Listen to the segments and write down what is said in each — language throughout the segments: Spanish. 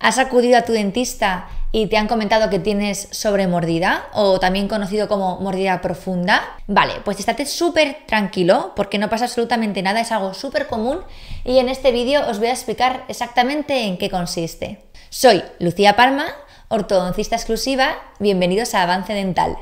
¿Has acudido a tu dentista y te han comentado que tienes sobremordida o también conocido como mordida profunda? Vale, pues estate súper tranquilo porque no pasa absolutamente nada, es algo súper común y en este vídeo os voy a explicar exactamente en qué consiste. Soy Lucía Palma, ortodoncista exclusiva, bienvenidos a Avance Dental.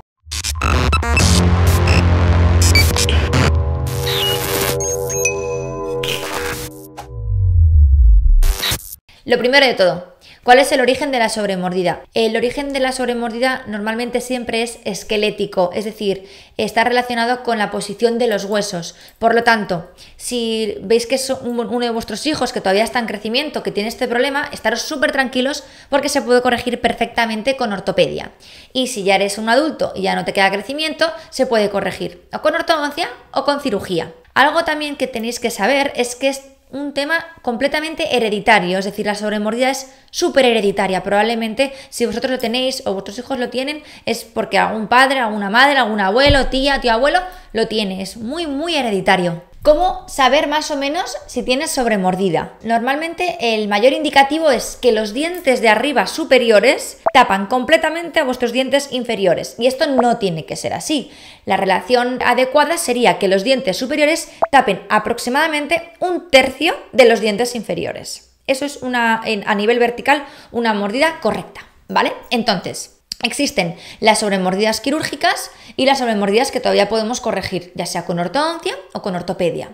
Lo primero de todo, ¿Cuál es el origen de la sobremordida? El origen de la sobremordida normalmente siempre es esquelético, es decir, está relacionado con la posición de los huesos. Por lo tanto, si veis que es uno de vuestros hijos que todavía está en crecimiento, que tiene este problema, estaros súper tranquilos porque se puede corregir perfectamente con ortopedia. Y si ya eres un adulto y ya no te queda crecimiento, se puede corregir o con ortodoncia o con cirugía. Algo también que tenéis que saber es que un tema completamente hereditario, es decir, la sobremordida es súper hereditaria. Probablemente si vosotros lo tenéis o vuestros hijos lo tienen, es porque algún padre, alguna madre, algún abuelo, tía, tío abuelo lo tiene. Es muy, muy hereditario. ¿Cómo saber más o menos si tienes sobremordida? Normalmente el mayor indicativo es que los dientes de arriba superiores tapan completamente a vuestros dientes inferiores. Y esto no tiene que ser así. La relación adecuada sería que los dientes superiores tapen aproximadamente un tercio de los dientes inferiores. Eso es una, a nivel vertical una mordida correcta. ¿Vale? Entonces, Existen las sobremordidas quirúrgicas y las sobremordidas que todavía podemos corregir, ya sea con ortodoncia o con ortopedia.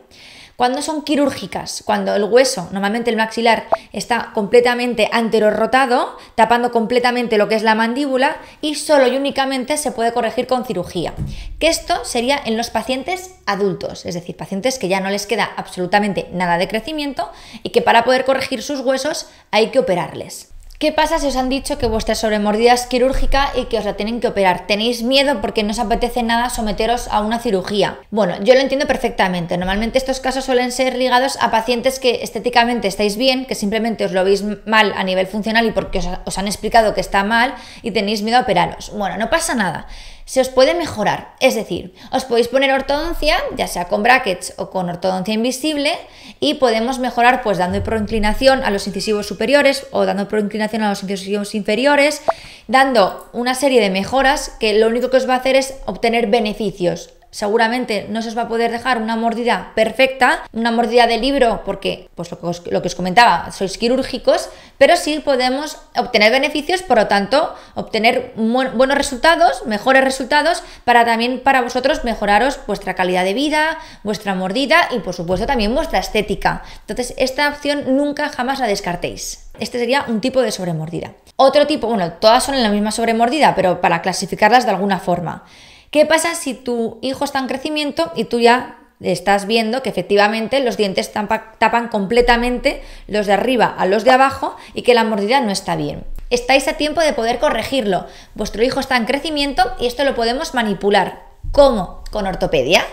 Cuando son quirúrgicas, cuando el hueso, normalmente el maxilar, está completamente anterorrotado, tapando completamente lo que es la mandíbula y solo y únicamente se puede corregir con cirugía. Que esto sería en los pacientes adultos, es decir, pacientes que ya no les queda absolutamente nada de crecimiento y que para poder corregir sus huesos hay que operarles. ¿Qué pasa si os han dicho que vuestra sobremordida es quirúrgica y que os la tienen que operar? ¿Tenéis miedo porque no os apetece nada someteros a una cirugía? Bueno, yo lo entiendo perfectamente. Normalmente estos casos suelen ser ligados a pacientes que estéticamente estáis bien, que simplemente os lo veis mal a nivel funcional y porque os, han explicado que está mal y tenéis miedo a operaros. Bueno, no pasa nada se os puede mejorar. Es decir, os podéis poner ortodoncia, ya sea con brackets o con ortodoncia invisible, y podemos mejorar pues dando proinclinación a los incisivos superiores o dando proinclinación a los incisivos inferiores, dando una serie de mejoras que lo único que os va a hacer es obtener beneficios seguramente no se os va a poder dejar una mordida perfecta, una mordida de libro, porque pues lo que os, lo que os comentaba, sois quirúrgicos, pero sí podemos obtener beneficios, por lo tanto, obtener buenos resultados, mejores resultados, para también para vosotros mejoraros vuestra calidad de vida, vuestra mordida y por supuesto también vuestra estética. Entonces, esta opción nunca jamás la descartéis. Este sería un tipo de sobremordida. Otro tipo, bueno, todas son en la misma sobremordida, pero para clasificarlas de alguna forma. ¿Qué pasa si tu hijo está en crecimiento y tú ya estás viendo que efectivamente los dientes tapan completamente los de arriba a los de abajo y que la mordida no está bien? Estáis a tiempo de poder corregirlo. Vuestro hijo está en crecimiento y esto lo podemos manipular. ¿Cómo? Con ortopedia.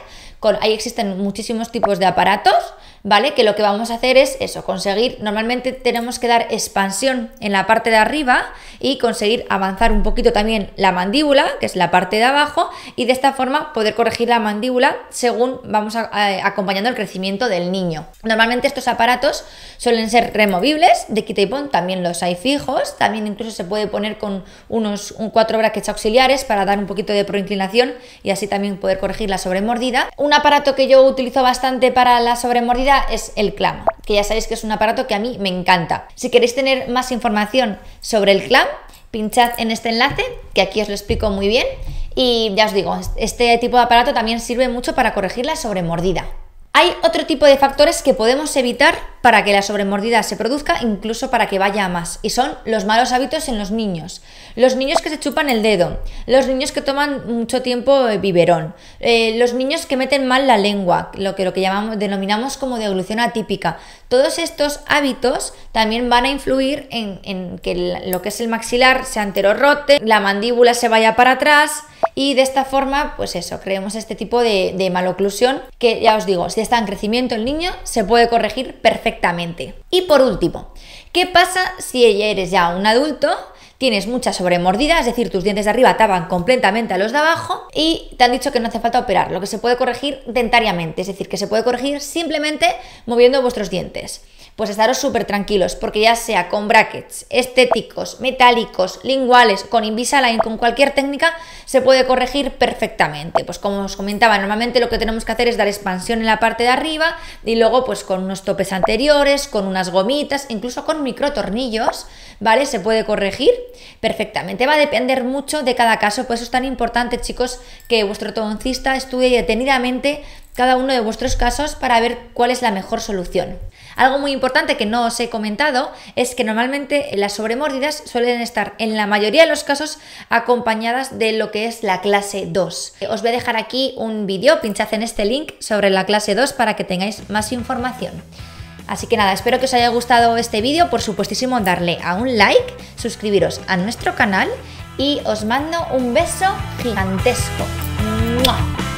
ahí existen muchísimos tipos de aparatos ¿vale? Que lo que vamos a hacer es eso, conseguir, normalmente tenemos que dar expansión en la parte de arriba y conseguir avanzar un poquito también la mandíbula, que es la parte de abajo, y de esta forma poder corregir la mandíbula según vamos acompañando el crecimiento del niño. Normalmente estos aparatos suelen ser removibles, de quita y pon también los hay fijos, también incluso se puede poner con unos cuatro brackets auxiliares para dar un poquito de proinclinación y así también poder corregir la sobremordida. Un aparato que yo utilizo bastante para la sobremordida es el CLAM, que ya sabéis que es un aparato que a mí me encanta. Si queréis tener más información sobre el CLAM, pinchad en este enlace, que aquí os lo explico muy bien. Y ya os digo, este tipo de aparato también sirve mucho para corregir la sobremordida. Hay otro tipo de factores que podemos evitar para que la sobremordida se produzca, incluso para que vaya a más, y son los malos hábitos en los niños. Los niños que se chupan el dedo, los niños que toman mucho tiempo eh, biberón, eh, los niños que meten mal la lengua, lo que, lo que denominamos como deglución atípica. Todos estos hábitos también van a influir en, en que lo que es el maxilar se anterorrote, la mandíbula se vaya para atrás, y de esta forma, pues eso, creemos este tipo de, maloclusión que ya os digo, si está en crecimiento el niño, se puede corregir perfectamente. Y por último, ¿qué pasa si eres ya un adulto? tienes mucha sobremordida, es decir, tus dientes de arriba tapan completamente a los de abajo y te han dicho que no hace falta operar, lo que se puede corregir dentariamente, es decir, que se puede corregir simplemente moviendo vuestros dientes pues estaros súper tranquilos, porque ya sea con brackets, estéticos, metálicos, linguales, con Invisalign, con cualquier técnica, se puede corregir perfectamente. Pues como os comentaba, normalmente lo que tenemos que hacer es dar expansión en la parte de arriba y luego pues con unos topes anteriores, con unas gomitas, incluso con micro tornillos, ¿vale? Se puede corregir perfectamente. Va a depender mucho de cada caso, por eso es tan importante, chicos, que vuestro toncista estudie detenidamente cada uno de vuestros casos para ver cuál es la mejor solución. Algo muy importante que no os he comentado es que normalmente las sobremordidas suelen estar en la mayoría de los casos acompañadas de lo que es la clase 2. Os voy a dejar aquí un vídeo, pinchad en este link sobre la clase 2 para que tengáis más información. Así que nada, espero que os haya gustado este vídeo, por supuestísimo darle a un like, suscribiros a nuestro canal y os mando un beso gigantesco.